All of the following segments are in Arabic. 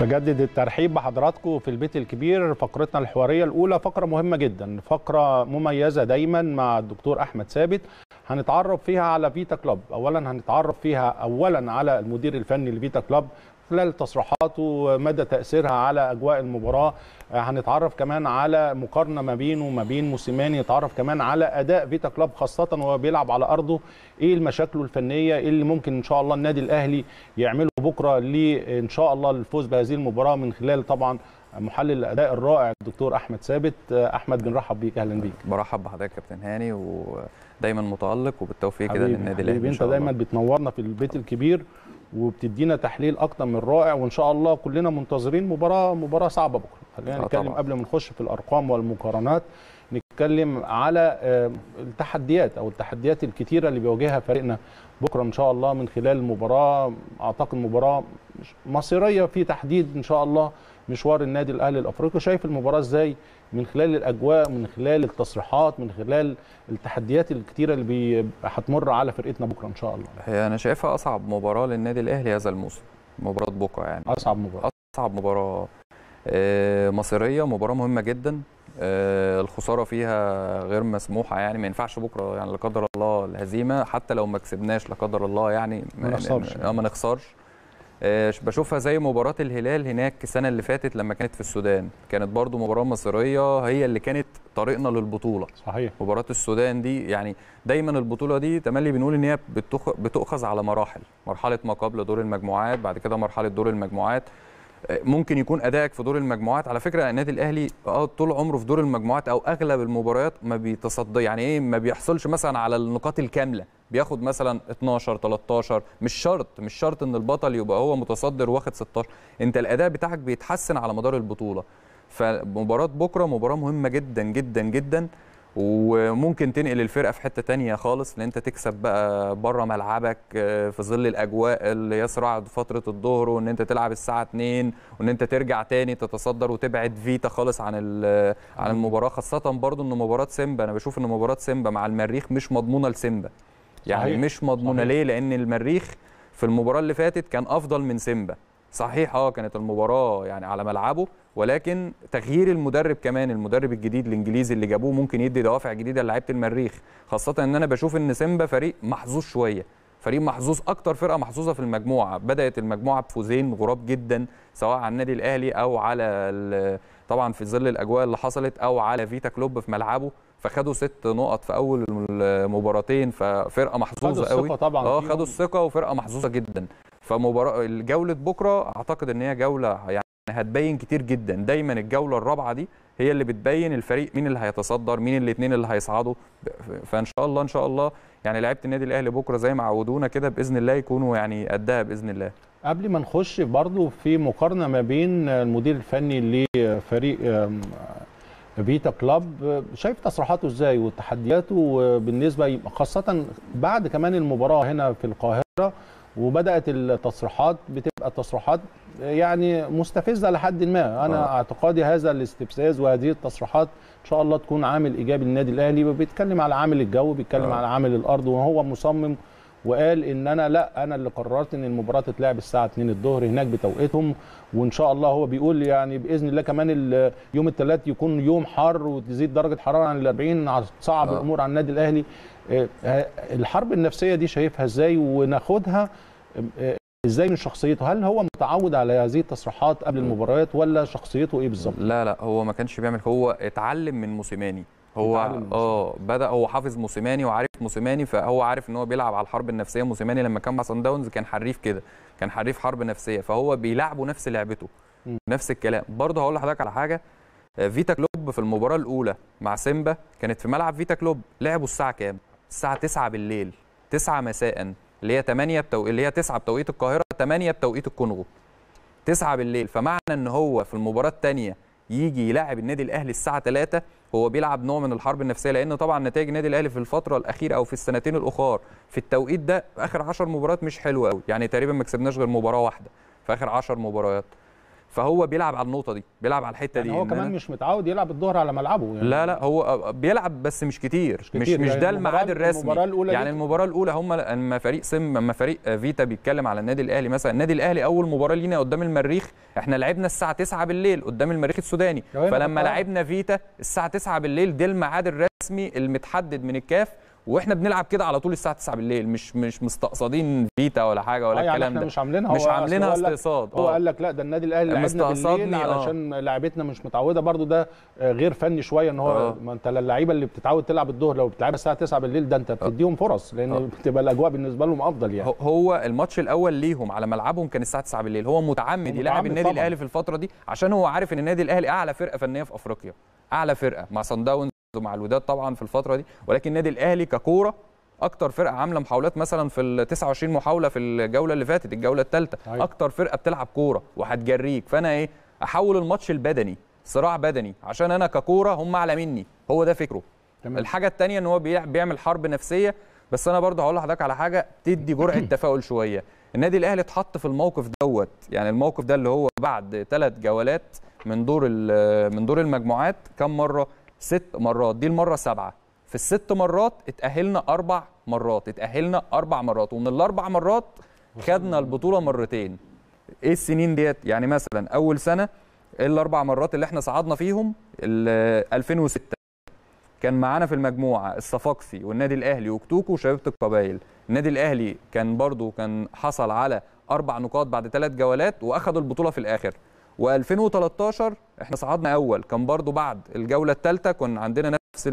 بجدد الترحيب بحضراتكم في البيت الكبير فقرتنا الحواريه الاولى فقره مهمه جدا فقره مميزه دايما مع الدكتور احمد ثابت هنتعرف فيها على فيتا كلوب اولا هنتعرف فيها اولا على المدير الفني لفيتا كلوب خلال تصريحاته مدى تاثيرها على اجواء المباراه آه، هنتعرف كمان على مقارنه ما بينه وما بين موسيماني نتعرف كمان على اداء فيتا كلوب خاصه وهو بيلعب على ارضه ايه المشاكل الفنيه ايه اللي ممكن ان شاء الله النادي الاهلي يعمله بكره لان شاء الله الفوز بهذه المباراه من خلال طبعا محلل الاداء الرائع الدكتور احمد ثابت آه، احمد بنرحب بيك اهلا بيك برحب بحضرتك يا كابتن هاني ودايما متالق وبالتوفيق كده للنادي الاهلي انت دايما بتنورنا في البيت الكبير وبتدينا تحليل اكتر من رائع وان شاء الله كلنا منتظرين مباراه مباراه صعبه بكره خلينا آه، نتكلم قبل ما نخش في الارقام والمقارنات نتكلم على آه، التحديات او التحديات الكتيره اللي بيواجهها فريقنا بكره ان شاء الله من خلال مباراه اعتقد مباراه مصيريه في تحديد ان شاء الله مشوار النادي الاهلي الافريقي شايف المباراه ازاي من خلال الاجواء من خلال التصريحات من خلال التحديات الكتيره اللي هتمر على فرقتنا بكره ان شاء الله هي انا شايفها اصعب مباراه للنادي الاهلي هذا الموسم مباراه بكره يعني اصعب مباراه اصعب مباراه آه، مصيريه مباراه مهمه جدا آه، الخساره فيها غير مسموحه يعني ما ينفعش بكره يعني لا قدر الله الهزيمه حتى لو ما كسبناش لا قدر الله يعني ما نخسرش ما نخسرش آه، آه، بشوفها زي مباراه الهلال هناك السنه اللي فاتت لما كانت في السودان كانت برضو مباراه مصيريه هي اللي كانت طريقنا للبطوله صحيح مباراه السودان دي يعني دايما البطوله دي تملي بنقول ان هي بتؤخذ على مراحل مرحله ما قبل دور المجموعات بعد كده مرحله دور المجموعات ممكن يكون ادائك في دور المجموعات على فكره النادي الاهلي اه طول عمره في دور المجموعات او اغلب المباريات ما بيتصدى يعني ايه ما بيحصلش مثلا على النقاط الكامله بياخد مثلا 12 13 مش شرط مش شرط ان البطل يبقى هو متصدر واخد 16 انت الاداء بتاعك بيتحسن على مدار البطوله فمباراه بكره مباراه مهمه جدا جدا جدا وممكن تنقل الفرقه في حته تانية خالص ان انت تكسب بقى بره ملعبك آه، في ظل الاجواء اللي يسرع فتره الظهر وان انت تلعب الساعه 2 وان انت ترجع تاني تتصدر وتبعد فيتا خالص عن عن المباراه خاصه برضو ان مباراه سيمبا انا بشوف ان مباراه سيمبا مع المريخ مش مضمونه لسيمبا يعني صحيح. مش مضمونه صحيح. ليه لان المريخ في المباراه اللي فاتت كان افضل من سيمبا صحيح اه كانت المباراه يعني على ملعبه ولكن تغيير المدرب كمان المدرب الجديد الانجليزي اللي جابوه ممكن يدي دوافع جديده لعيبه المريخ خاصه ان انا بشوف ان سيمبا فريق محظوظ شويه فريق محظوظ اكتر فرقه محظوظه في المجموعه بدات المجموعه بفوزين غراب جدا سواء على النادي الاهلي او على طبعا في ظل الاجواء اللي حصلت او على فيتا كلوب في ملعبه فخدوا ست نقط في اول مباراتين ففرقه محظوظه خدوا قوي طبعا اه خدوا الثقه وفرقه محظوظه جدا فمباراه جوله بكره اعتقد ان هي جوله يعني هتبين كتير جدا دايما الجوله الرابعه دي هي اللي بتبين الفريق مين اللي هيتصدر مين الاثنين اللي هيصعدوا فان شاء الله ان شاء الله يعني لعيبه النادي الاهلي بكره زي ما عودونا كده باذن الله يكونوا يعني قدها باذن الله قبل ما نخش برضو في مقارنه ما بين المدير الفني لفريق فيتا كلاب شايف تصريحاته ازاي وتحدياته بالنسبه خاصه بعد كمان المباراه هنا في القاهره وبدات التصريحات بتبقى تصريحات يعني مستفزه لحد ما انا آه. اعتقادي هذا الاستفزاز وهذه التصريحات ان شاء الله تكون عامل ايجابي للنادي الاهلي وبيتكلم على عامل الجو بيتكلم آه. على عامل الارض وهو مصمم وقال ان انا لا انا اللي قررت ان المباراه تتلعب الساعه 2 الظهر هناك بتوقيتهم وان شاء الله هو بيقول يعني باذن الله كمان يوم الثلاث يكون يوم حر وتزيد درجه حراره عن ال 40 صعب آه. الامور على النادي الاهلي آه، آه، الحرب النفسيه دي شايفها ازاي وناخدها ازاي من شخصيته هل هو متعود على هذه التصريحات قبل المباريات ولا شخصيته ايه بالظبط لا لا هو ما كانش بيعمل هو اتعلم من موسيماني هو اه بدا هو حافظ موسيماني وعارف موسيماني فهو عارف ان هو بيلعب على الحرب النفسيه موسيماني لما كان مع سان داونز كان حريف كده كان حريف حرب نفسيه فهو بيلعبه نفس لعبته م. نفس الكلام برضه هقول لحضرتك على حاجه آه، فيتا كلوب في المباراه الاولى مع سيمبا كانت في ملعب فيتا كلوب لعبوا الساعه كام الساعه 9 بالليل 9 مساء اللي هي 8 بتو... اللي هي 9 بتوقيت القاهره 8 بتوقيت الكونغو 9 بالليل فمعنى ان هو في المباراه الثانيه يجي يلعب النادي الاهلي الساعه 3 هو بيلعب نوع من الحرب النفسيه لان طبعا نتائج النادي الاهلي في الفتره الاخيره او في السنتين الاخر في التوقيت ده في اخر 10 مباريات مش حلوه قوي يعني تقريبا ما كسبناش غير مباراه واحده في اخر 10 مباريات فهو بيلعب على النقطه دي بيلعب على الحته يعني دي هو كمان أنا... مش متعود يلعب الظهر على ملعبه يعني لا لا هو آه، آه، بيلعب بس مش كتير مش كتير مش, مش يعني ده الميعاد الرسمي المباراة الأولى يعني المباراه الاولى هم لما فريق سم لما فريق فيتا بيتكلم على النادي الاهلي مثلا النادي الاهلي اول مباراه لينا قدام المريخ احنا لعبنا الساعه 9 بالليل قدام المريخ السوداني فلما لعبنا فيتا الساعه 9 بالليل ده الميعاد الرسمي المتحدد من الكاف واحنا بنلعب كده على طول الساعه 9 بالليل مش مش مستقصدين فيتا ولا حاجه ولا آه يعني الكلام ده مش عاملينها مش عاملينها استقصاد هو آه. قال لك لا ده النادي الاهلي لعبنا بالليل آه. علشان لعبتنا مش متعوده برده ده آه، غير فني شويه ان هو آه. ما انت اللعيبه اللي بتتعود تلعب الظهر لو بتلعبها الساعه 9 بالليل ده انت بتديهم فرص لان آه. بتبقى الاجواء بالنسبه لهم افضل يعني هو الماتش الاول ليهم على ملعبهم كان الساعه 9 بالليل هو متعمد يلعب النادي الاهلي في الفتره دي عشان هو عارف ان النادي الاهلي اعلى فرقه فنيه في افريقيا اعلى فرقه مع صن داونز مع الوداد طبعا في الفتره دي ولكن النادي الاهلي ككوره اكتر فرقه عامله محاولات مثلا في ال 29 محاوله في الجوله اللي فاتت الجوله الثالثه أيوة. اكتر فرقه بتلعب كوره وهتجريك فانا ايه احول الماتش البدني صراع بدني عشان انا ككوره هم اعلى مني هو ده فكره تمام. الحاجه الثانيه ان هو بيعمل حرب نفسيه بس انا برضه هقول لحضرتك على حاجه تدي جرعه تفاؤل شويه النادي الاهلي اتحط في الموقف دوت يعني الموقف ده اللي هو بعد ثلاث جولات من دور من دور المجموعات كم مره ست مرات دي المره سبعه في الست مرات اتأهلنا أربع مرات اتأهلنا أربع مرات ومن الأربع مرات خدنا البطولة مرتين إيه السنين ديت يعني مثلا أول سنة الأربع مرات اللي احنا صعدنا فيهم 2006 كان معانا في المجموعة الصفاقسي والنادي الأهلي وكتوكو وشبيبة القبائل النادي الأهلي كان برضو كان حصل على أربع نقاط بعد ثلاث جولات وأخدوا البطولة في الآخر و2013 احنا صعدنا اول كان برضو بعد الجوله الثالثه كنا عندنا نفس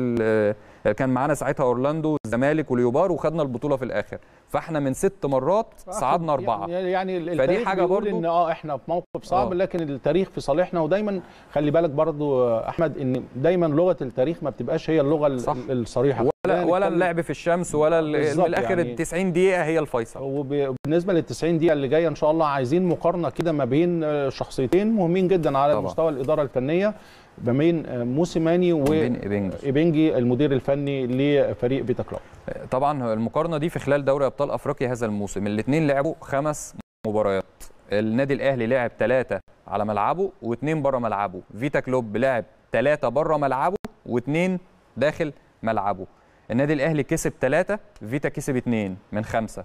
كان معانا ساعتها اورلاندو والزمالك واليوبار وخدنا البطوله في الاخر فاحنا من ست مرات صعدنا يعني اربعه يعني, يعني فدي حاجه برضو ان اه احنا في موقف صعب آه. لكن التاريخ في صالحنا ودايما خلي بالك برضو احمد ان دايما لغه التاريخ ما بتبقاش هي اللغه صح. الصريحه ولا ولا اللعب في الشمس ولا من الاخر يعني ال 90 دقيقه هي الفيصل وبالنسبه لل 90 دقيقه اللي جايه ان شاء الله عايزين مقارنه كده ما بين شخصيتين مهمين جدا على طبعا. مستوى الاداره الفنيه ما بين آه، موسيماني وإبنجي المدير الفني لفريق بيتا كلوب آه، طبعا المقارنه دي في خلال دوري ابطال افريقيا هذا الموسم الاثنين لعبوا خمس مباريات النادي الاهلي لعب ثلاثه على ملعبه واثنين بره ملعبه فيتا كلوب لعب ثلاثه بره ملعبه واثنين داخل ملعبه النادي الاهلي كسب ثلاثه فيتا كسب اثنين من خمسه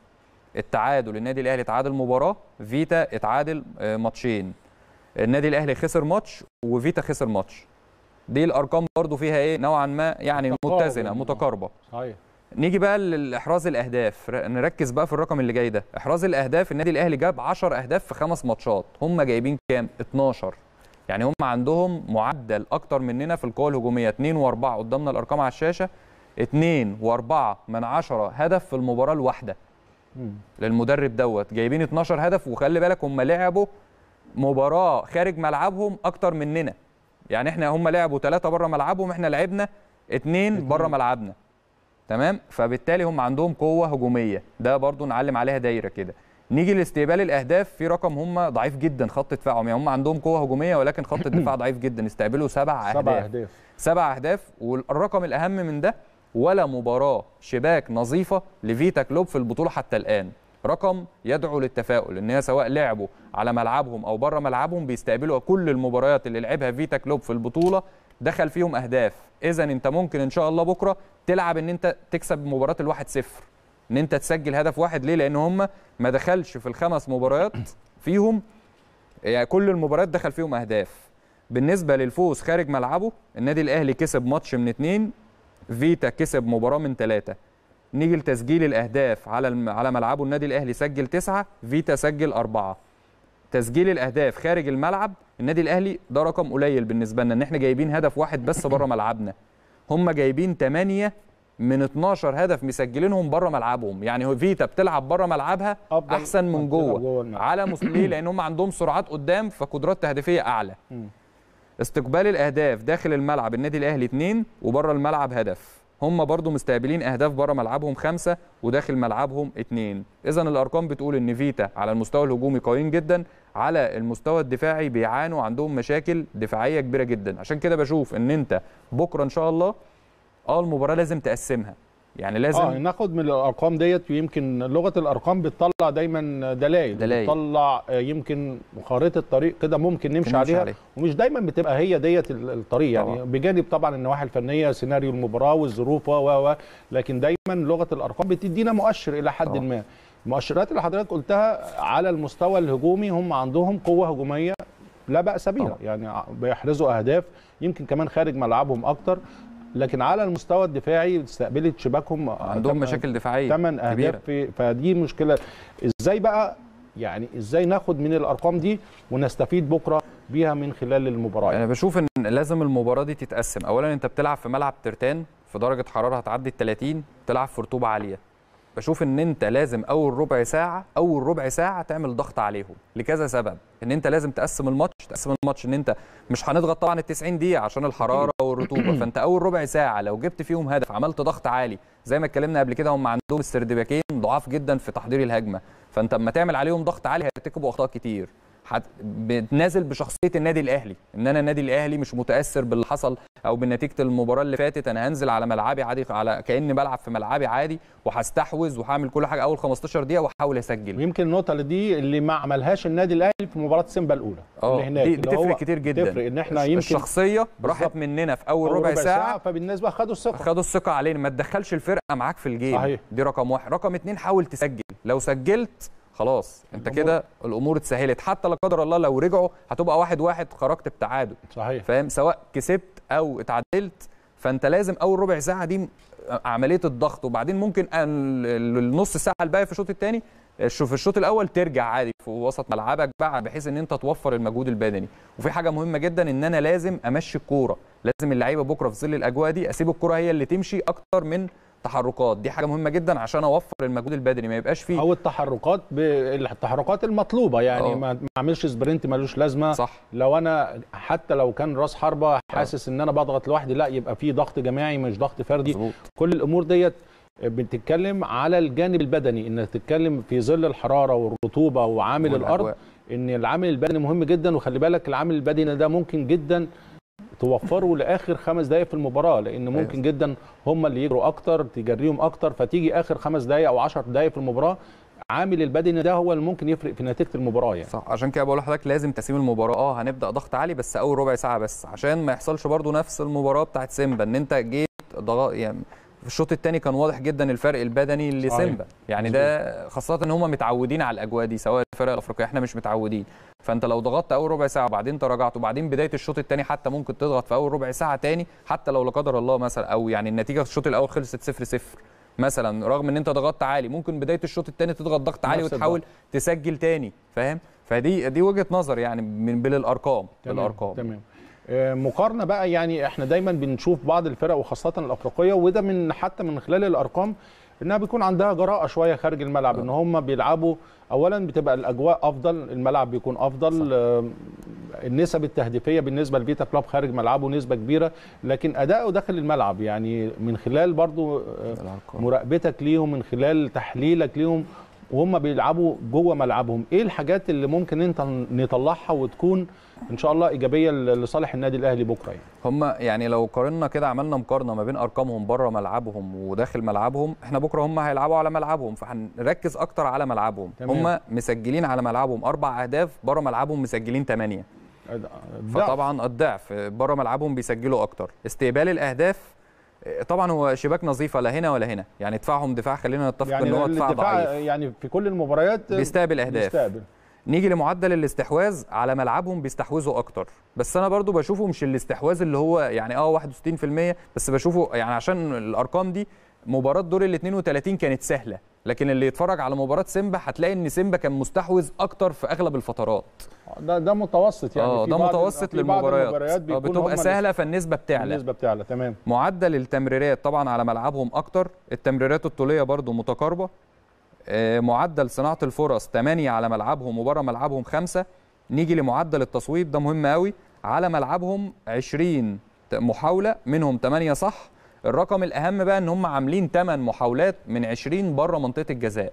التعادل النادي الاهلي اتعادل مباراه فيتا اتعادل آه، ماتشين النادي الاهلي خسر ماتش وفيتا خسر ماتش دي الارقام برضو فيها ايه نوعا ما يعني متزنه متقاربه صحيح نيجي بقى لاحراز الاهداف نركز بقى في الرقم اللي جاي ده احراز الاهداف النادي الاهلي جاب 10 اهداف في خمس ماتشات هم جايبين كام 12 يعني هم عندهم معدل اكتر مننا في القوه الهجوميه 2 و4 قدامنا الارقام على الشاشه 2 و4 من 10 هدف في المباراه الواحده للمدرب دوت جايبين 12 هدف وخلي بالك هم لعبوا مباراه خارج ملعبهم اكتر مننا يعني احنا هم لعبوا ثلاثه بره ملعبهم احنا لعبنا اثنين بره ملعبنا تمام فبالتالي هم عندهم قوه هجوميه ده برضو نعلم عليها دايره كده نيجي لاستقبال الاهداف في رقم هم ضعيف جدا خط دفاعهم يعني هم عندهم قوه هجوميه ولكن خط الدفاع ضعيف جدا استقبلوا سبع اهداف سبع اهداف سبع اهداف والرقم الاهم من ده ولا مباراه شباك نظيفه لفيتا كلوب في البطوله حتى الان رقم يدعو للتفاؤل ان هي سواء لعبوا على ملعبهم او بره ملعبهم بيستقبلوا كل المباريات اللي لعبها فيتا كلوب في البطوله دخل فيهم اهداف اذا انت ممكن ان شاء الله بكره تلعب ان انت تكسب مباراه الواحد صفر ان انت تسجل هدف واحد ليه لان هم ما دخلش في الخمس مباريات فيهم يعني كل المباريات دخل فيهم اهداف بالنسبه للفوز خارج ملعبه النادي الاهلي كسب ماتش من اتنين فيتا كسب مباراه من ثلاثه نيجي لتسجيل الاهداف على على ملعبه النادي الاهلي سجل تسعة فيتا سجل أربعة تسجيل الاهداف خارج الملعب النادي الاهلي ده رقم قليل بالنسبه لنا ان احنا جايبين هدف واحد بس بره ملعبنا هم جايبين 8 من 12 هدف مسجلينهم بره ملعبهم يعني فيتا بتلعب بره ملعبها احسن من جوه على ليه لان هم عندهم سرعات قدام فقدرات تهديفيه اعلى استقبال الاهداف داخل الملعب النادي الاهلي 2 وبره الملعب هدف هم برضو مستقبلين اهداف بره ملعبهم خمسه وداخل ملعبهم اثنين اذا الارقام بتقول ان فيتا على المستوى الهجومي قويين جدا على المستوى الدفاعي بيعانوا عندهم مشاكل دفاعيه كبيره جدا عشان كده بشوف ان انت بكره ان شاء الله اه المباراه لازم تقسمها يعني لازم اه ناخد من الارقام ديت ويمكن لغه الارقام بتطلع دايما دلائل دلائل بتطلع آه، يمكن خارطه طريق كده ممكن نمشي عليها علي. ومش دايما بتبقى هي ديت الطريق يعني طبعا. بجانب طبعا النواحي الفنيه سيناريو المباراه والظروف و لكن دايما لغه الارقام بتدينا مؤشر الى حد طبعا. ما المؤشرات اللي حضرتك قلتها على المستوى الهجومي هم عندهم قوه هجوميه لا باس بها يعني بيحرزوا اهداف يمكن كمان خارج ملعبهم اكتر لكن على المستوى الدفاعي استقبلت شباكهم عندهم مشاكل دفاعيه 8 اهداف في فدي مشكله ازاي بقى يعني ازاي ناخد من الارقام دي ونستفيد بكره بيها من خلال المباراه انا بشوف ان لازم المباراه دي تتقسم اولا انت بتلعب في ملعب ترتان في درجه حراره هتعدي ال 30 بتلعب في رطوبه عاليه بشوف ان انت لازم اول ربع ساعه اول ربع ساعه تعمل ضغط عليهم لكذا سبب ان انت لازم تقسم الماتش تقسم الماتش ان انت مش هنضغط طبعا ال 90 دقيقه عشان الحراره والرطوبه فانت اول ربع ساعه لو جبت فيهم هدف عملت ضغط عالي زي ما اتكلمنا قبل كده هم عندهم السردباكين ضعاف جدا في تحضير الهجمه فانت اما تعمل عليهم ضغط عالي هيرتكبوا اخطاء كتير حت... بشخصيه النادي الاهلي ان انا النادي الاهلي مش متاثر باللي حصل او بنتيجه المباراه اللي فاتت انا هنزل على ملعبي عادي على كاني بلعب في ملعبي عادي وهستحوذ وهعمل كل حاجه اول 15 دقيقه واحاول اسجل ويمكن النقطه اللي دي اللي ما عملهاش النادي الاهلي في مباراه سيمبا الاولى آه، اللي هناك دي بتفرق كتير جدا تفرق ان احنا يمكن الشخصيه راحت مننا في اول, أول ربع, ربع ساعه, ساعة فبالناس بقى خدوا الثقه خدوا الثقه علينا ما تدخلش الفرقه معاك في الجيم صحيح. دي رقم واحد رقم اتنين حاول تسجل لو سجلت خلاص انت كده الامور اتسهلت حتى لا قدر الله لو رجعوا هتبقى واحد واحد خرجت بتعادل صحيح فاهم سواء كسبت او اتعادلت فانت لازم اول ربع ساعه دي عمليه الضغط وبعدين ممكن النص ساعه الباقيه في الشوط الثاني في الشوط الاول ترجع عادي في وسط ملعبك بقى بحيث ان انت توفر المجهود البدني وفي حاجه مهمه جدا ان انا لازم امشي الكوره لازم اللعيبه بكره في ظل الاجواء دي اسيب الكوره هي اللي تمشي اكتر من تحركات دي حاجه مهمه جدا عشان اوفر المجهود البدني ما يبقاش فيه او التحركات التحركات المطلوبه يعني أوه. ما اعملش سبرنت ملوش لازمه صح. لو انا حتى لو كان راس حربه آه. حاسس أوه. ان انا بضغط لوحدي لا يبقى في ضغط جماعي مش ضغط فردي مزبوط. كل الامور ديت بتتكلم على الجانب البدني انك تتكلم في ظل الحراره والرطوبه وعامل الارض ان العامل البدني مهم جدا وخلي بالك العامل البدني ده ممكن جدا توفروا لاخر خمس دقائق في المباراه لان أيوة. ممكن جدا هم اللي يجروا اكتر تجريهم اكتر فتيجي اخر خمس دقائق او 10 دقائق في المباراه عامل البدني ده هو اللي ممكن يفرق في نتيجه المباراه يعني صح عشان كده بقول لحضرتك لازم تقسيم المباراه اه هنبدا ضغط عالي بس اول ربع ساعه بس عشان ما يحصلش برده نفس المباراه بتاعت سيمبا ان انت جيت ضغط يعني في الشوط الثاني كان واضح جدا الفرق البدني لسيمبا يعني ده خاصه ان هم متعودين على الاجواء دي سواء الفرق الافريقيه احنا مش متعودين فانت لو ضغطت اول ربع ساعه وبعدين تراجعت وبعدين بدايه الشوط الثاني حتى ممكن تضغط في اول ربع ساعه ثاني حتى لو لا قدر الله مثلا او يعني النتيجه في الشوط الاول خلصت 0 0 مثلا رغم ان انت ضغطت عالي ممكن بدايه الشوط الثاني تضغط ضغط عالي وتحاول تسجل ثاني فاهم فدي دي وجهه نظر يعني من بالارقام تمام بالارقام تمام آه، مقارنه بقى يعني احنا دايما بنشوف بعض الفرق وخاصه الافريقيه وده من حتى من خلال الارقام انها بيكون عندها جراءه شويه خارج الملعب آه. ان هم بيلعبوا اولا بتبقى الاجواء افضل الملعب بيكون افضل آه، النسب التهديفيه بالنسبه لفيتا كلوب خارج ملعبه نسبه كبيره لكن اداؤه داخل الملعب يعني من خلال برضو مراقبتك ليهم من خلال تحليلك ليهم وهم بيلعبوا جوه ملعبهم ايه الحاجات اللي ممكن انت نطلعها وتكون ان شاء الله ايجابيه لصالح النادي الاهلي بكره يعني هم يعني لو قارنا كده عملنا مقارنه ما بين ارقامهم بره ملعبهم وداخل ملعبهم احنا بكره هم هيلعبوا على ملعبهم فهنركز اكتر على ملعبهم تمام. هم مسجلين على ملعبهم اربع اهداف بره ملعبهم مسجلين ثمانيه فطبعا الضعف بره ملعبهم بيسجلوا اكتر استقبال الاهداف طبعا هو شباك نظيفه لا هنا ولا هنا يعني دفاعهم دفاع خلينا نتفق يعني ان هو دفاع ضعيف يعني في كل المباريات بيستقبل اهداف بيستقبل. نيجي لمعدل الاستحواذ على ملعبهم بيستحوذوا اكتر بس انا برضو بشوفه مش الاستحواذ اللي هو يعني اه 61% بس بشوفه يعني عشان الارقام دي مباراه دور ال 32 كانت سهله لكن اللي يتفرج على مباراه سيمبا هتلاقي ان سيمبا كان مستحوذ اكتر في اغلب الفترات ده ده متوسط يعني اه ده متوسط للمباريات آه بتبقى سهله فالنسبه بتعلى النسبه بتعلى تمام معدل التمريرات طبعا على ملعبهم اكتر التمريرات الطوليه برضو متقاربه آه معدل صناعه الفرص 8 على ملعبهم وبره ملعبهم 5 نيجي لمعدل التصويب ده مهم قوي على ملعبهم 20 محاوله منهم 8 صح الرقم الاهم بقى ان هم عاملين 8 محاولات من 20 بره منطقه الجزاء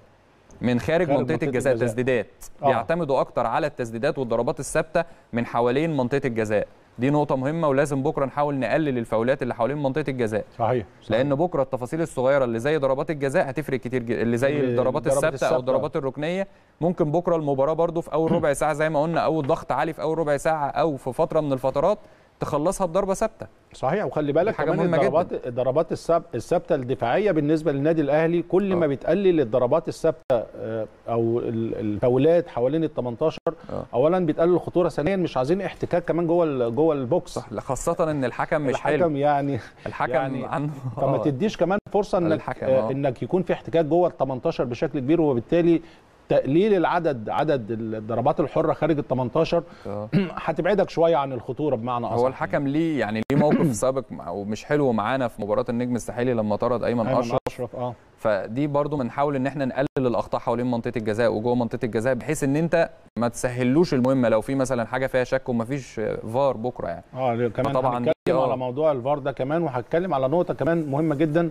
من خارج, خارج منطقه, منطقة الجزاء, الجزاء تسديدات آه. اكتر على التسديدات والضربات الثابته من حوالين منطقه الجزاء دي نقطه مهمه ولازم بكره نحاول نقلل الفاولات اللي حوالين منطقه الجزاء صحيح, صحيح. لان بكره التفاصيل الصغيره اللي زي ضربات الجزاء هتفرق كتير جدا اللي زي الضربات الثابته او الضربات الركنيه ممكن بكره المباراه برده في اول ربع ساعه زي ما قلنا او ضغط عالي في اول ربع ساعه او في فتره من الفترات تخلصها بضربه ثابته صحيح وخلي بالك كمان الضربات جداً. الضربات الثابته الدفاعيه بالنسبه للنادي الاهلي كل ما آه. بتقلل الضربات الثابته آه، او الفاولات حوالين ال 18 آه. اولا بتقلل الخطوره ثانيا مش عايزين احتكاك كمان جوه جوه البوكس صح خاصه ان الحكم مش الحكم حلو. يعني الحكم يعني عنده فما تديش كمان فرصه انك انك يكون في احتكاك جوه ال 18 بشكل كبير وبالتالي تقليل العدد عدد الضربات الحره خارج ال 18 آه. هتبعدك شويه عن الخطوره بمعنى اصح هو الحكم ليه يعني ليه موقف سابق ومش حلو معانا في مباراه النجم الساحلي لما طرد ايمن, اشرف أيمن اشرف, آه. فدي برضو بنحاول ان احنا نقلل الاخطاء حوالين منطقه الجزاء وجوه منطقه الجزاء بحيث ان انت ما تسهلوش المهمه لو في مثلا حاجه فيها شك ومفيش فار بكره يعني اه كمان طبعا هنتكلم آه. على موضوع الفار ده كمان وهتكلم على نقطه كمان مهمه جدا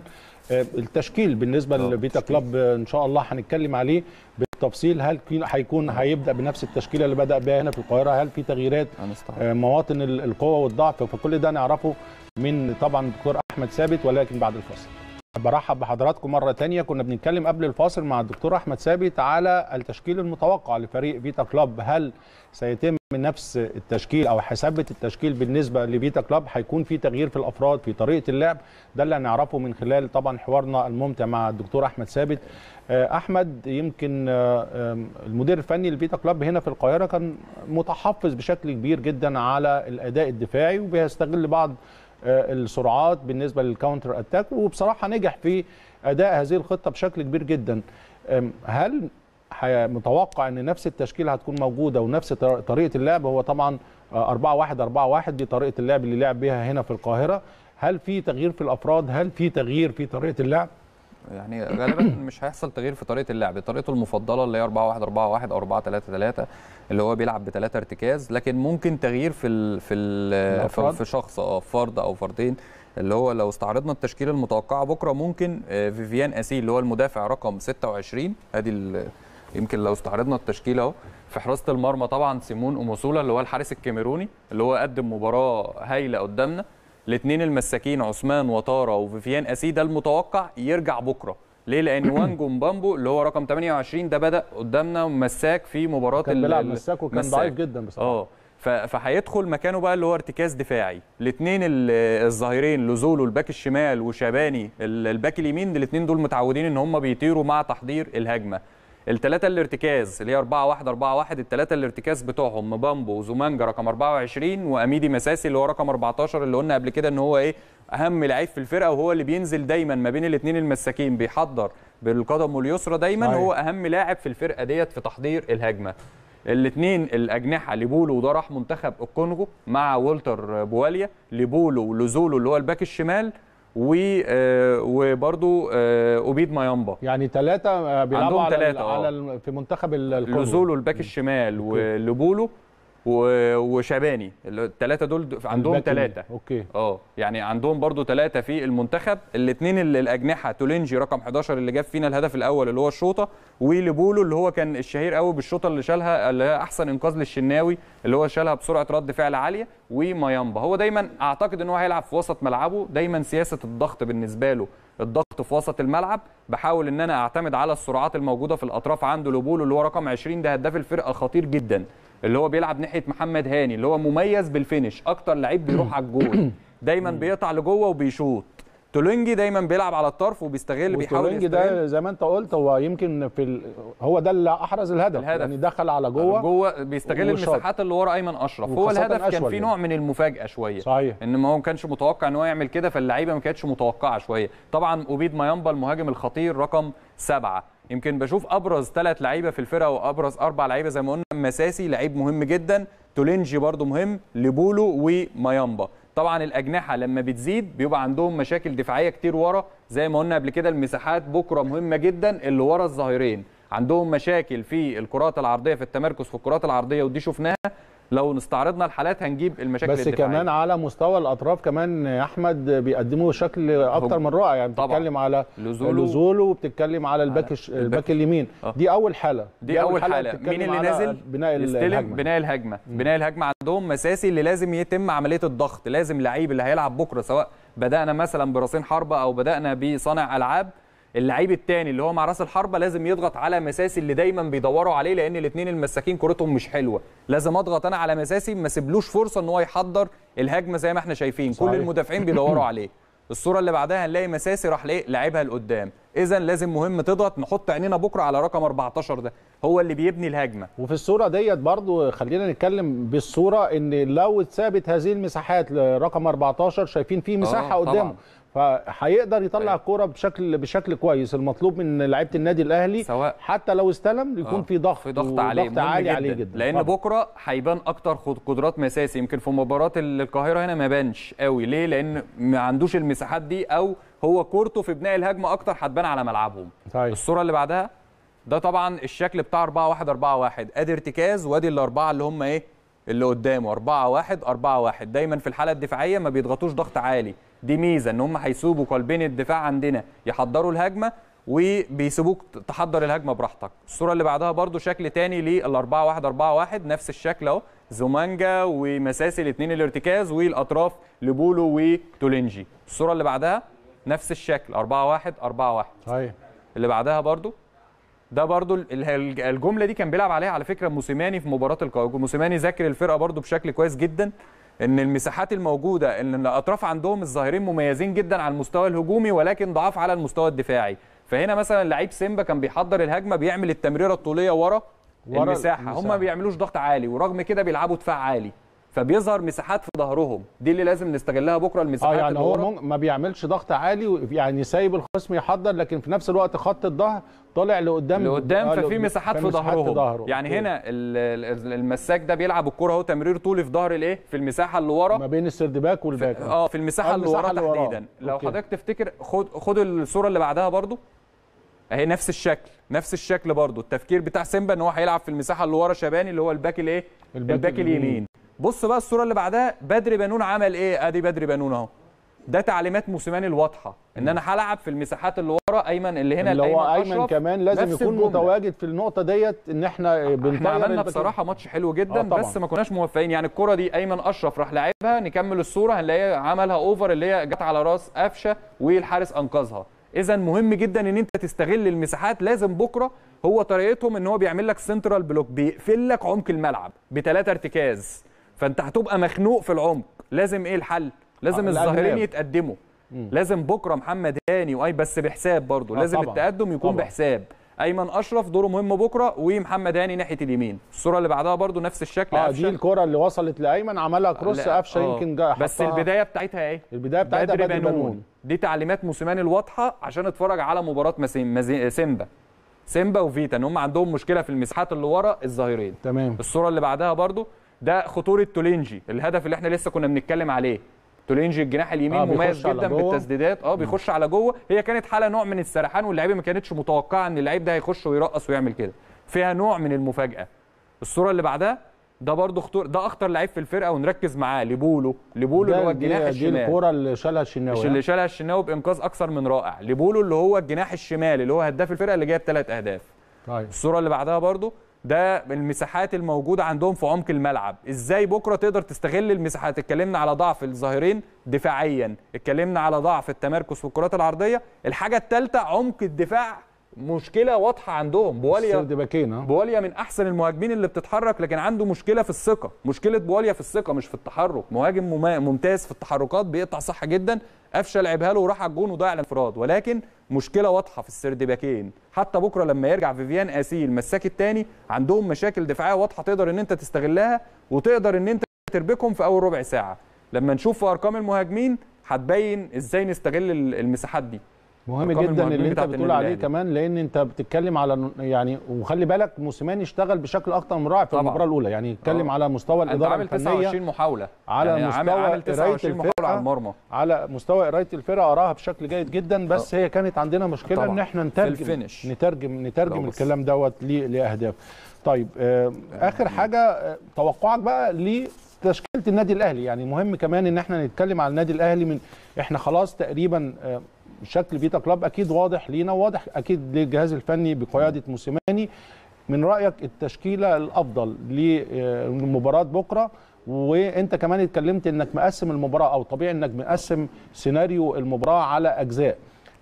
آه، التشكيل بالنسبه لبيتا كلاب ان شاء الله هنتكلم عليه تفصيل هل هيكون هيبدا بنفس التشكيله اللي بدا بها هنا في القاهره هل في تغييرات آه، مواطن القوه والضعف فكل ده نعرفه من طبعا الدكتور احمد ثابت ولكن بعد الفاصل برحب بحضراتكم مرة تانية كنا بنتكلم قبل الفاصل مع الدكتور أحمد ثابت على التشكيل المتوقع لفريق فيتا كلوب هل سيتم نفس التشكيل أو حسابة التشكيل بالنسبة لفيتا كلوب هيكون في تغيير في الأفراد في طريقة اللعب ده اللي هنعرفه من خلال طبعا حوارنا الممتع مع الدكتور أحمد ثابت آه، أحمد يمكن آه، المدير الفني لفيتا كلوب هنا في القاهرة كان متحفظ بشكل كبير جدا على الأداء الدفاعي وبيستغل بعض آه، السرعات بالنسبه للكاونتر اتاك وبصراحه نجح في اداء هذه الخطه بشكل كبير جدا هل متوقع ان نفس التشكيله هتكون موجوده ونفس طريقه اللعب هو طبعا 4 1 4 1 دي طريقه اللعب اللي لعب بها هنا في القاهره هل في تغيير في الافراد هل في تغيير في طريقه اللعب يعني غالبا مش هيحصل تغيير في طريقه اللعب طريقته المفضله اللي هي 4 1 4 1 او 4 3 3 اللي هو بيلعب بثلاثه ارتكاز لكن ممكن تغيير في الـ في الـ في, في شخص اه فرد او فردين اللي هو لو استعرضنا التشكيله المتوقعه بكره ممكن آه، فيفيان اسيل اللي هو المدافع رقم 26 ادي يمكن لو استعرضنا التشكيله اهو في حراسه المرمى طبعا سيمون اوموسولا اللي هو الحارس الكاميروني اللي هو قدم مباراه هايله قدامنا الاثنين المساكين عثمان وطاره وفيفيان اسيد المتوقع يرجع بكره ليه لان وان جومبامبو اللي هو رقم 28 ده بدا قدامنا مساك في مباراه كان بيلعب مساك وكان ضعيف جدا بصراحه اه فهيدخل مكانه بقى اللي هو ارتكاز دفاعي الاثنين الظاهرين لوزولو الباك الشمال وشباني الباك اليمين الاثنين دول متعودين ان هم بيطيروا مع تحضير الهجمه التلاتة الارتكاز اللي هي 4 1 4 1 التلاتة الارتكاز بتوعهم مبامبو وزومانجا رقم 24 واميدي مساسي اللي هو رقم 14 اللي قلنا قبل كده ان هو ايه اهم لعيب في الفرقه وهو اللي بينزل دايما ما بين الاثنين المساكين بيحضر بالقدم اليسرى دايما أيوة. هو اهم لاعب في الفرقه ديت في تحضير الهجمه الاثنين الاجنحه ليبولو وده راح منتخب الكونغو مع والتر بواليا ليبولو ولوزولو اللي هو الباك الشمال و آه، وبرده آه، اوبيد مايامبا يعني ثلاثه آه، بيلعبوا على, على في منتخب الكونغو لوزولو الباك الشمال ولوبولو وشباني الثلاثه دول عندهم ثلاثه اوكي اه يعني عندهم برضو ثلاثه في المنتخب الاثنين اللي الاجنحه تولينجي رقم 11 اللي جاب فينا الهدف الاول اللي هو الشوطه ولبولو اللي هو كان الشهير قوي بالشوطه اللي شالها اللي هي احسن انقاذ للشناوي اللي هو شالها بسرعه رد فعل عاليه ومايامبا هو دايما اعتقد ان هو هيلعب في وسط ملعبه دايما سياسه الضغط بالنسبه له الضغط في وسط الملعب بحاول ان انا اعتمد على السرعات الموجوده في الاطراف عنده لبولو اللي هو رقم 20 ده هداف الفرقه خطير جدا اللي هو بيلعب ناحيه محمد هاني اللي هو مميز بالفينش اكتر لعيب بيروح على الجول دايما بيقطع لجوه وبيشوط تولينجي دايما بيلعب على الطرف وبيستغل بيحاول تولينجي ده زي ما انت قلت هو يمكن في ال... هو ده اللي احرز الهدف, الهدف. يعني دخل على جوه جوه بيستغل وشاط. المساحات اللي ورا ايمن اشرف هو الهدف كان فيه يعني. نوع من المفاجاه شويه صحيح. ان ما هو ما كانش متوقع ان هو يعمل كده فاللعيبه ما كانتش متوقعه شويه طبعا اوبيد مايامبا المهاجم الخطير رقم سبعه يمكن بشوف ابرز ثلاث لعيبه في الفرقه وابرز اربع لعيبه زي ما قلنا مساسي لعيب مهم جدا تولينجي برده مهم لبولو وميامبا طبعا الاجنحه لما بتزيد بيبقى عندهم مشاكل دفاعيه كتير ورا زي ما قلنا قبل كده المساحات بكره مهمه جدا اللي ورا الظهيرين عندهم مشاكل في الكرات العرضيه في التمركز في الكرات العرضيه ودي شفناها لو استعرضنا الحالات هنجيب المشاكل بس الدفاعية. كمان على مستوى الاطراف كمان يا احمد بيقدموا شكل اكتر من رائع يعني بتتكلم على لوزولو, وبتتكلم على الباك الباك, اليمين آه. دي اول حاله دي, دي اول حاله, حالة. مين اللي نازل بناء الهجمه بناء الهجمه بناء الهجمه عندهم مساسي اللي لازم يتم عمليه الضغط لازم لعيب اللي هيلعب بكره سواء بدانا مثلا براسين حربه او بدانا بصانع العاب اللعيب الثاني اللي هو مع راس الحربه لازم يضغط على مساسي اللي دايما بيدوروا عليه لان الاثنين المساكين كورتهم مش حلوه لازم اضغط انا على مساسي ما سيبلوش فرصه ان هو يحضر الهجمه زي ما احنا شايفين صحيح. كل المدافعين بيدوروا عليه الصوره اللي بعدها هنلاقي مساسي راح لاعبها لقدام اذا لازم مهم تضغط نحط عينينا بكره على رقم 14 ده هو اللي بيبني الهجمه وفي الصوره ديت برضو خلينا نتكلم بالصوره ان لو اتثابت هذه المساحات لرقم 14 شايفين في مساحه آه، قدامه طبعا. فهيقدر يطلع طيب. الكوره بشكل بشكل كويس المطلوب من لعيبه النادي الاهلي سواء حتى لو استلم يكون آه، في ضغط في ضغط عليه ضغط عالي جداً. عليه جدا لان طبعا. بكره هيبان اكتر قدرات مساسي يمكن في مباراه القاهره هنا ما بانش قوي ليه لان ما عندوش المساحات دي او هو كورته في بناء الهجمه اكتر هتبان على ملعبهم طيب. الصوره اللي بعدها ده طبعا الشكل بتاع 4 1 4 1 ادي ارتكاز وادي الاربعه اللي هم ايه اللي قدامه 4 1 4 1 دايما في الحاله الدفاعيه ما بيضغطوش ضغط عالي دي ميزه ان هم هيسيبوا قلبين الدفاع عندنا يحضروا الهجمه وبيسيبوك تحضر الهجمه براحتك الصوره اللي بعدها برده شكل تاني للأربعة واحد أربعة واحد نفس الشكل اهو زومانجا ومساسي الاثنين الارتكاز والاطراف لبولو وتولينجي الصوره اللي بعدها نفس الشكل 4 1 4 1 صحيح اللي بعدها برده ده برضو الجمله دي كان بيلعب عليها على فكره موسيماني في مباراه القاهره موسيماني ذاكر الفرقه برضو بشكل كويس جدا ان المساحات الموجوده ان الاطراف عندهم الظاهرين مميزين جدا على المستوى الهجومي ولكن ضعاف على المستوى الدفاعي فهنا مثلا لعيب سيمبا كان بيحضر الهجمه بيعمل التمريره الطوليه ورا, ورا المساحه, المساحة. هم ما بيعملوش ضغط عالي ورغم كده بيلعبوا دفاع عالي فبيظهر مساحات في ظهرهم دي اللي لازم نستغلها بكره المساحات اه يعني هو ما بيعملش ضغط عالي يعني سايب الخصم يحضر لكن في نفس الوقت خط الظهر طالع لقدام لقدام آه، ففي مساحات في ظهرهم يعني هنا المساك ده بيلعب الكره اهو تمرير طولي في ظهر الايه في المساحه اللي ورا ما بين السرد باك والباك اه في المساحه آه، اللي ورا تحديدا لو حضرتك تفتكر خد خد الصوره اللي بعدها برضو اهي نفس الشكل نفس الشكل برضو التفكير بتاع سيمبا ان هو هيلعب في المساحه اللي ورا شباني اللي هو الباك الايه الباك, الباك اليمين بص بقى الصوره اللي بعدها بدري بنون عمل ايه ادي بدري بنون اهو ده تعليمات موسيماني الواضحه ان انا هلعب في المساحات اللي ورا ايمن اللي هنا اللي هو ايمن كمان لازم يكون الجملة. متواجد في النقطه ديت ان احنا بنطير عملنا بصراحه ماتش حلو جدا آه، بس ما كناش موفقين يعني الكره دي ايمن اشرف راح لعبها نكمل الصوره هنلاقيها عملها اوفر اللي هي جت على راس قفشه والحارس انقذها اذا مهم جدا ان انت تستغل المساحات لازم بكره هو طريقتهم ان هو بيعمل لك سنترال بلوك بيقفل لك عمق الملعب بثلاثه ارتكاز فانت هتبقى مخنوق في العمق لازم ايه الحل لازم آه، الظاهرين يتقدموا مم. لازم بكره محمد هاني واي بس بحساب برضه آه لازم طبعًا. التقدم يكون طبعًا. بحساب ايمن اشرف دوره مهم بكره ومحمد هاني ناحيه اليمين الصوره اللي بعدها برضه نفس الشكل اه دي الكره اللي وصلت لايمن عملها كروس قفشه آه يمكن جاي بس البدايه بتاعتها ايه البدايه بتاعتها بدري بنون. بنون دي تعليمات موسيماني الواضحه عشان اتفرج على مباراه سيمبا سيمبا وفيتا ان هم عندهم مشكله في المساحات اللي ورا الظاهرين تمام الصوره اللي بعدها برضه ده خطوره تولينجي الهدف اللي احنا لسه كنا بنتكلم عليه تولينجي الجناح اليمين آه مميز جدا بالتسديدات اه بيخش على جوه هي كانت حاله نوع من السرحان واللعيبه ما كانتش متوقعه ان اللعيب ده هيخش ويرقص ويعمل كده فيها نوع من المفاجاه الصوره اللي بعدها ده برضه خطور ده اخطر لعيب في الفرقه ونركز معاه لبولو لبولو اللي هو الجناح دي الشمال دي الكوره اللي شالها الشناوي اللي شالها الشناوي بانقاذ اكثر من رائع لبولو اللي هو الجناح الشمال اللي هو هداف الفرقه اللي جايب ثلاث اهداف طيب. الصوره اللي بعدها برضه ده المساحات الموجوده عندهم في عمق الملعب ازاي بكره تقدر تستغل المساحات اتكلمنا على ضعف الظاهرين دفاعيا اتكلمنا على ضعف التمركز في الكرات العرضيه الحاجه الثالثه عمق الدفاع مشكله واضحه عندهم بواليا اه. بواليا من احسن المهاجمين اللي بتتحرك لكن عنده مشكله في الثقه مشكله بواليا في الثقه مش في التحرك مهاجم ممتاز في التحركات بيقطع صح جدا قفشه لعبها له وراح على الجون وضيع الانفراد ولكن مشكله واضحه في السردباكين حتى بكره لما يرجع فيفيان اسيل مساك الثاني عندهم مشاكل دفاعيه واضحه تقدر ان انت تستغلها وتقدر ان انت تربكهم في اول ربع ساعه لما نشوف ارقام المهاجمين هتبين ازاي نستغل المساحات دي مهم جدا اللي انت بتقول عليه يعني. كمان لان انت بتتكلم على يعني وخلي بالك موسيماني اشتغل بشكل اكتر من رائع في المباراه الاولى يعني اتكلم آه. على مستوى الاداره عامل 29 محاوله على يعني مستوى عامل 29 محاوله على المرمى على مستوى قرايه الفرقه قراها بشكل جيد جدا آه. بس أوه. هي كانت عندنا مشكله طبعا. ان احنا نترجم نترجم نترجم الكلام دوت لاهداف طيب آه, آه. اخر حاجه توقعك بقى ل تشكيله النادي الاهلي يعني مهم كمان ان احنا نتكلم على النادي الاهلي من احنا خلاص تقريبا آه شكل بيتا كلاب اكيد واضح لينا واضح اكيد للجهاز الفني بقياده موسيماني من رايك التشكيله الافضل لمباراه بكره وانت كمان اتكلمت انك مقسم المباراه او طبيعي انك مقسم سيناريو المباراه على اجزاء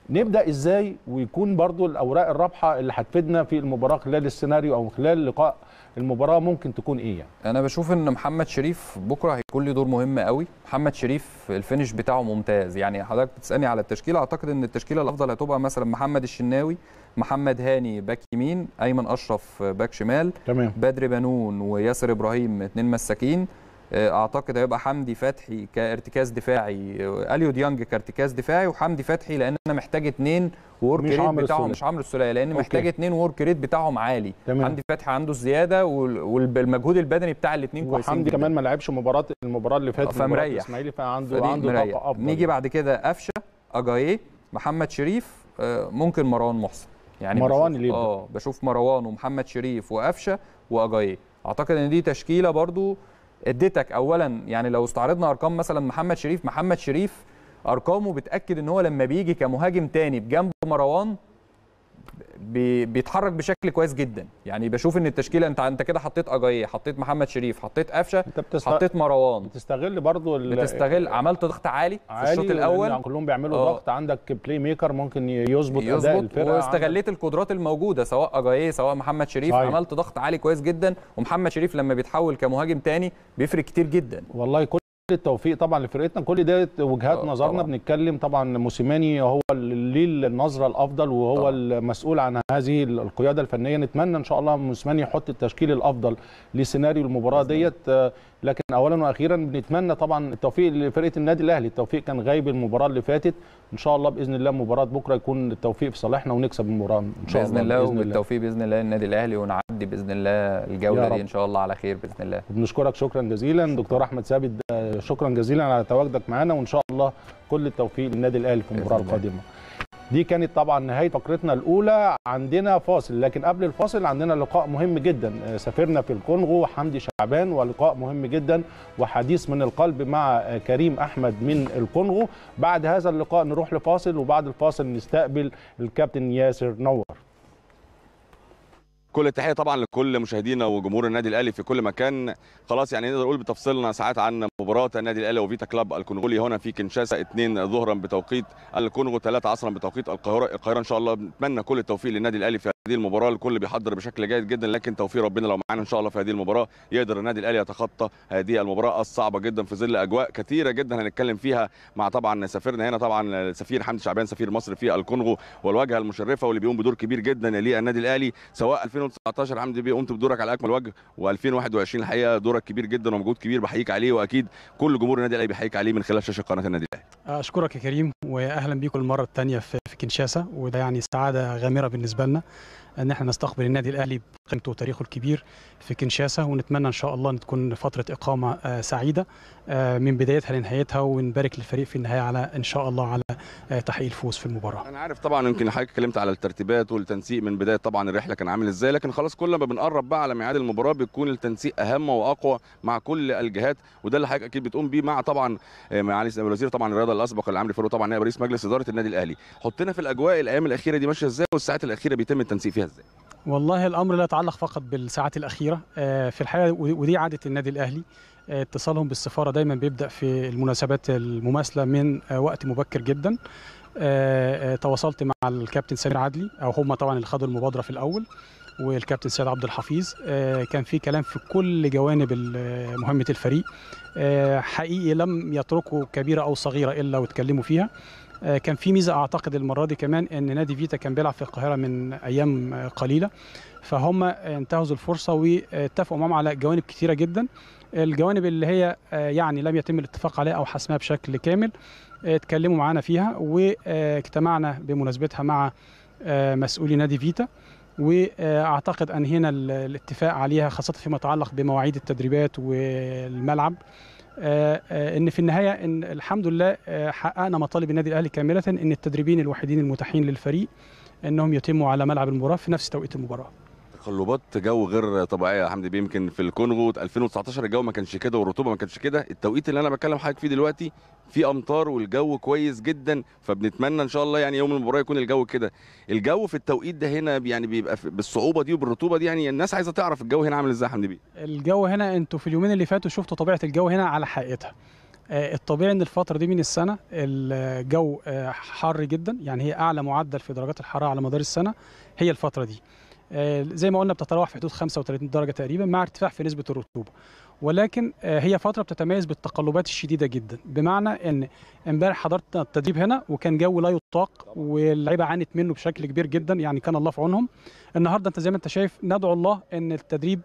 نبدا ازاي ويكون برضو الاوراق الرابحه اللي هتفيدنا في المباراه خلال السيناريو او خلال لقاء المباراه ممكن تكون ايه يعني انا بشوف ان محمد شريف بكره هيكون له دور مهم قوي محمد شريف الفينش بتاعه ممتاز يعني حضرتك بتسالني على التشكيله اعتقد ان التشكيله الافضل هتبقى مثلا محمد الشناوي محمد هاني باك يمين ايمن اشرف باك شمال تمام. بدر بنون وياسر ابراهيم اتنين مساكين آه، اعتقد هيبقى حمدي فتحي كارتكاز دفاعي آه، اليو ديانج كارتكاز دفاعي وحمدي فتحي لان انا محتاج اثنين وورك ريت بتاعهم مش عمرو السوليه لان أوكي. محتاج اثنين وورك ريت بتاعهم عالي تمام. حمدي فتحي عنده الزياده والمجهود البدني بتاع الاثنين كويسين وحمدي كمان ما لعبش مباراه المباراه اللي فاتت آه، فمريح الاسماعيلي فعنده عنده طاقه افضل نيجي بعد كده قفشه اجايه محمد شريف ممكن مروان محسن يعني مروان اللي اه بشوف مروان ومحمد شريف وقفشه واجايه اعتقد ان دي تشكيله برضو اديتك اولا يعني لو استعرضنا ارقام مثلا محمد شريف محمد شريف ارقامه بتاكد ان هو لما بيجي كمهاجم تاني بجنب مروان بيتحرك بشكل كويس جدا يعني بشوف ان التشكيله انت انت كده حطيت اجاي حطيت محمد شريف حطيت قفشه بتستغ... حطيت مروان بتستغل برضو ال... بتستغل عملت ضغط عالي, عالي في الشوط الاول يعني كلهم بيعملوا آه. ضغط عندك بلاي ميكر ممكن يظبط اداء الفرقه واستغليت عندك... القدرات الموجوده سواء اجاي سواء محمد شريف صحيح. عملت ضغط عالي كويس جدا ومحمد شريف لما بيتحول كمهاجم تاني بيفرق كتير جدا والله كل التوفيق طبعا لفرقتنا كل ده وجهات أوه. نظرنا طبعا. بنتكلم طبعا موسيماني هو ليه النظره الافضل وهو طبعا. المسؤول عن هذه القياده الفنيه نتمنى ان شاء الله موسيماني يحط التشكيل الافضل لسيناريو المباراه ديت آه، لكن اولا واخيرا بنتمنى طبعا التوفيق لفرقه النادي الاهلي التوفيق كان غايب المباراه اللي فاتت ان شاء الله باذن الله مباراه بكره يكون التوفيق في صالحنا ونكسب المباراه ان شاء بإذن الله باذن الله والتوفيق باذن الله للنادي الاهلي ونعدي باذن الله الجوله دي ان شاء الله على خير باذن الله بنشكرك شكرا جزيلا دكتور احمد ثابت شكرا جزيلا على تواجدك معانا وان شاء الله كل التوفيق للنادي الاهلي في المباراه القادمه دي كانت طبعا نهايه فقرتنا الاولى عندنا فاصل لكن قبل الفاصل عندنا لقاء مهم جدا آه، سافرنا في الكونغو حمدي شعبان ولقاء مهم جدا وحديث من القلب مع آه، كريم احمد من الكونغو بعد هذا اللقاء نروح لفاصل وبعد الفاصل نستقبل الكابتن ياسر نور كل التحيه طبعا لكل مشاهدينا وجمهور النادي الاهلي في كل مكان خلاص يعني نقدر نقول بتفصيلنا ساعات عن مباراه النادي الاهلي وفيتا كلاب الكونغولي هنا في كنشاسا 2 ظهرا بتوقيت الكونغو 3 عصرا بتوقيت القاهره القاهره ان شاء الله بنتمنى كل التوفيق للنادي الاهلي في هذه المباراه الكل بيحضر بشكل جيد جدا لكن توفيق ربنا لو معانا ان شاء الله في هذه المباراه يقدر النادي الاهلي يتخطى هذه المباراه الصعبه جدا في ظل اجواء كثيره جدا هنتكلم فيها مع طبعا سفيرنا هنا طبعا السفير حمدي شعبان سفير مصر في الكونغو والواجهه المشرفه واللي بيقوم بدور كبير جدا للنادي الاهلي سواء 2019 حمدي بيه قمت بدورك على اكمل وجه و2021 الحقيقه دورك كبير جدا ومجهود كبير بحييك عليه واكيد كل جمهور النادي الاهلي بيحييك عليه من خلال شاشه قناه النادي الاهلي اشكرك يا كريم واهلا بيكم المره الثانيه في في كنشاسة وده يعني سعادة غامرة بالنسبة لنا أن احنا نستقبل النادي الأهلي قيمته وتاريخه الكبير في كنشاسة ونتمنى إن شاء الله أن تكون فترة إقامة آه، سعيدة آه، من بدايتها لنهايتها ونبارك للفريق في النهاية على إن شاء الله على آه، تحقيق الفوز في المباراة أنا عارف طبعا يمكن حضرتك اتكلمت على الترتيبات والتنسيق من بداية طبعا الرحلة كان عامل إزاي لكن خلاص كل ما بنقرب بقى على ميعاد المباراة بيكون التنسيق أهم وأقوى مع كل الجهات وده اللي حضرتك أكيد بتقوم بيه مع طبعا معالي الوزير طبعا الرياضة الأسبق اللي عامل فاروق طبعا نائب رئيس مجلس إدارة النادي الأهلي حطينا في الأجواء الأيام الأخيرة دي ماشية إزاي والساعات الأخيرة بيتم التنسيق فيها إزاي والله الامر لا يتعلق فقط بالساعات الاخيره آه، في الحقيقه ودي عاده النادي الاهلي آه، اتصالهم بالسفاره دايما بيبدا في المناسبات المماثله من آه، وقت مبكر جدا تواصلت مع الكابتن سمير عدلي او هم طبعا اللي خدوا المبادره في الاول والكابتن سيد عبد الحفيظ كان في كلام في كل جوانب مهمه الفريق حقيقي لم يتركوا كبيره او صغيره الا واتكلموا فيها آه، كان في ميزه اعتقد المره دي كمان ان نادي فيتا كان بيلعب في القاهره من ايام آه، قليله فهم انتهزوا الفرصه واتفقوا معاهم على جوانب كثيره جدا الجوانب اللي هي آه، يعني لم يتم الاتفاق عليها او حسمها بشكل كامل اتكلموا معانا فيها واجتمعنا بمناسبتها مع مسؤولي نادي فيتا واعتقد انهينا الاتفاق عليها خاصه فيما يتعلق بمواعيد التدريبات والملعب آه، آه، ان في النهايه ان الحمد لله آه، حققنا مطالب النادي الاهلي كامله ان التدريبين الوحيدين المتاحين للفريق انهم يتموا على ملعب المباراه في نفس توقيت المباراه تقلبات جو غير طبيعيه حمدي بيه يمكن في الكونغو 2019 الجو ما كانش كده والرطوبه ما كانش كده التوقيت اللي انا بتكلم حضرتك فيه دلوقتي في امطار والجو كويس جدا فبنتمنى ان شاء الله يعني يوم المباراه يكون الجو كده الجو في التوقيت ده هنا يعني بيبقى بالصعوبه دي وبالرطوبه دي يعني الناس عايزه تعرف الجو هنا عامل ازاي يا حمدي بيه الجو هنا انتوا في اليومين اللي فاتوا شفتوا طبيعه الجو هنا على حقيقتها آه، الطبيعي ان الفتره دي من السنه الجو آه، حار جدا يعني هي اعلى معدل في درجات الحراره على مدار السنه هي الفتره دي آه، زي ما قلنا بتتراوح في حدود 35 درجه تقريبا مع ارتفاع في نسبه الرطوبه ولكن آه، هي فتره بتتميز بالتقلبات الشديده جدا بمعنى ان امبارح حضرتنا التدريب هنا وكان جو لا يطاق واللعيبه عانت منه بشكل كبير جدا يعني كان الله في عونهم النهارده انت زي ما انت شايف ندعو الله ان التدريب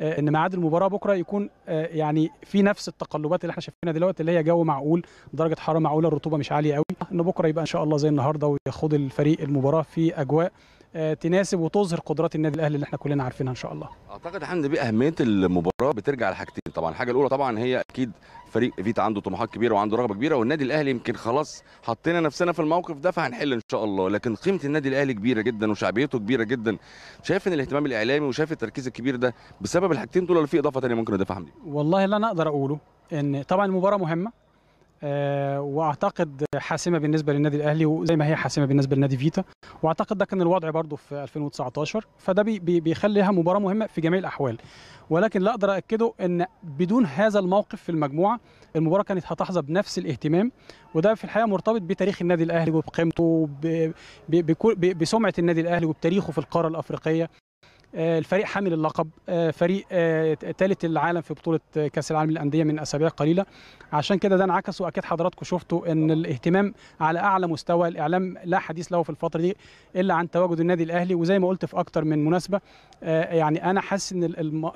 آه، ان ميعاد المباراه بكره يكون يعني في نفس التقلبات اللي احنا شايفينها دلوقتي اللي هي جو معقول درجه حراره معقوله الرطوبه مش عاليه قوي ان بكره يبقى ان شاء الله زي النهارده ويخوض الفريق المباراه في اجواء آه، تناسب وتظهر قدرات النادي الاهلي اللي احنا كلنا عارفينها ان شاء الله اعتقد حمد بيه اهميه المباراه بترجع لحاجتين طبعا الحاجه الاولى طبعا هي اكيد فريق فيتا عنده طموحات كبيره وعنده رغبه كبيره والنادي الاهلي يمكن خلاص حطينا نفسنا في الموقف ده فهنحل ان شاء الله لكن قيمه النادي الاهلي كبيره جدا وشعبيته كبيره جدا شايف ان الاهتمام الاعلامي وشايف التركيز الكبير ده بسبب الحاجتين دول ولا في اضافه ثانيه ممكن ادافع حمدي والله لا انا اقدر اقوله ان طبعا المباراه مهمه آه، واعتقد حاسمه بالنسبه للنادي الاهلي وزي ما هي حاسمه بالنسبه لنادي فيتا واعتقد ده كان الوضع برضه في 2019 فده بيخليها مباراه مهمه في جميع الاحوال ولكن لا اقدر اكده ان بدون هذا الموقف في المجموعه المباراه كانت هتحظى بنفس الاهتمام وده في الحقيقه مرتبط بتاريخ النادي الاهلي وبقيمته بسمعه النادي الاهلي وبتاريخه في القاره الافريقيه آه، الفريق حامل اللقب آه، فريق ثالث آه، العالم في بطوله كاس العالم للانديه من اسابيع قليله عشان كده ده انعكس واكيد حضراتكم شفتوا ان الاهتمام على اعلى مستوى الاعلام لا حديث له في الفتره دي الا عن تواجد النادي الاهلي وزي ما قلت في اكتر من مناسبه يعني انا حاسس ان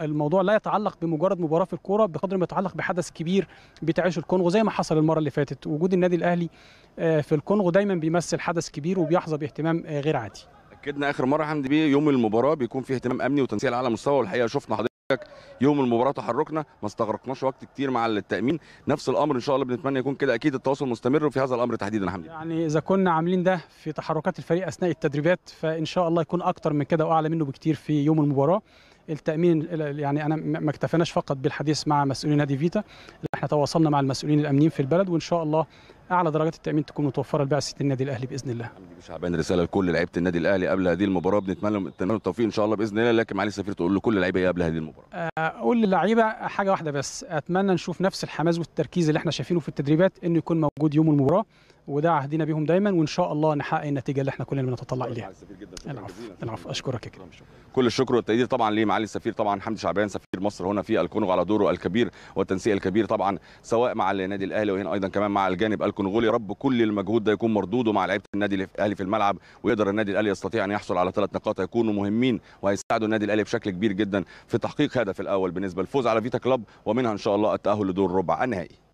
الموضوع لا يتعلق بمجرد مباراه في الكوره بقدر ما يتعلق بحدث كبير بتعيشه الكونغو زي ما حصل المره اللي فاتت وجود النادي الاهلي في الكونغو دايما بيمثل حدث كبير وبيحظى باهتمام غير عادي اكدنا اخر مره حمدي بيه يوم المباراه بيكون فيه اهتمام امني وتنسيق على مستوى والحقيقه شفنا حضرتك يوم المباراه تحركنا ما استغرقناش وقت كتير مع التامين نفس الامر ان شاء الله بنتمنى يكون كده اكيد التواصل مستمر في هذا الامر تحديدا حمدي يعني اذا كنا عاملين ده في تحركات الفريق اثناء التدريبات فان شاء الله يكون اكتر من كده واعلى منه بكتير في يوم المباراه التامين يعني انا ما اكتفيناش فقط بالحديث مع مسؤولين نادي فيتا احنا تواصلنا مع المسؤولين الامنيين في البلد وان شاء الله اعلى درجات التامين تكون متوفره لبعثه النادي الاهلي باذن الله. حمدي شعبان رساله لكل لعيبه النادي الاهلي قبل هذه المباراه بنتمنى لهم التوفيق ان شاء الله باذن الله لكن معالي السفير تقول لكل اللعيبه إيه قبل هذه المباراه؟ اقول آه، للعيبه حاجه واحده بس اتمنى نشوف نفس الحماس والتركيز اللي احنا شايفينه في التدريبات انه يكون موجود يوم المباراه وده عهدينا بيهم دايما وان شاء الله نحقق النتيجه اللي احنا كلنا بنتطلع اليها العفو العفو اشكرك كده كل الشكر والتقدير طبعا لمعالي السفير طبعا حمدي شعبان سفير مصر هنا في الكونغو على دوره الكبير والتنسيق الكبير طبعا سواء مع النادي الاهلي وهنا ايضا كمان مع الجانب الكونغولي رب كل المجهود ده يكون مردود ومع لعيبه النادي الاهلي في الملعب ويقدر النادي الاهلي يستطيع ان يحصل على ثلاث نقاط هيكونوا مهمين وهيساعدوا النادي الاهلي بشكل كبير جدا في تحقيق هدف الاول بالنسبه للفوز على فيتا كلوب ومنها ان شاء الله التاهل لدور ربع النهائي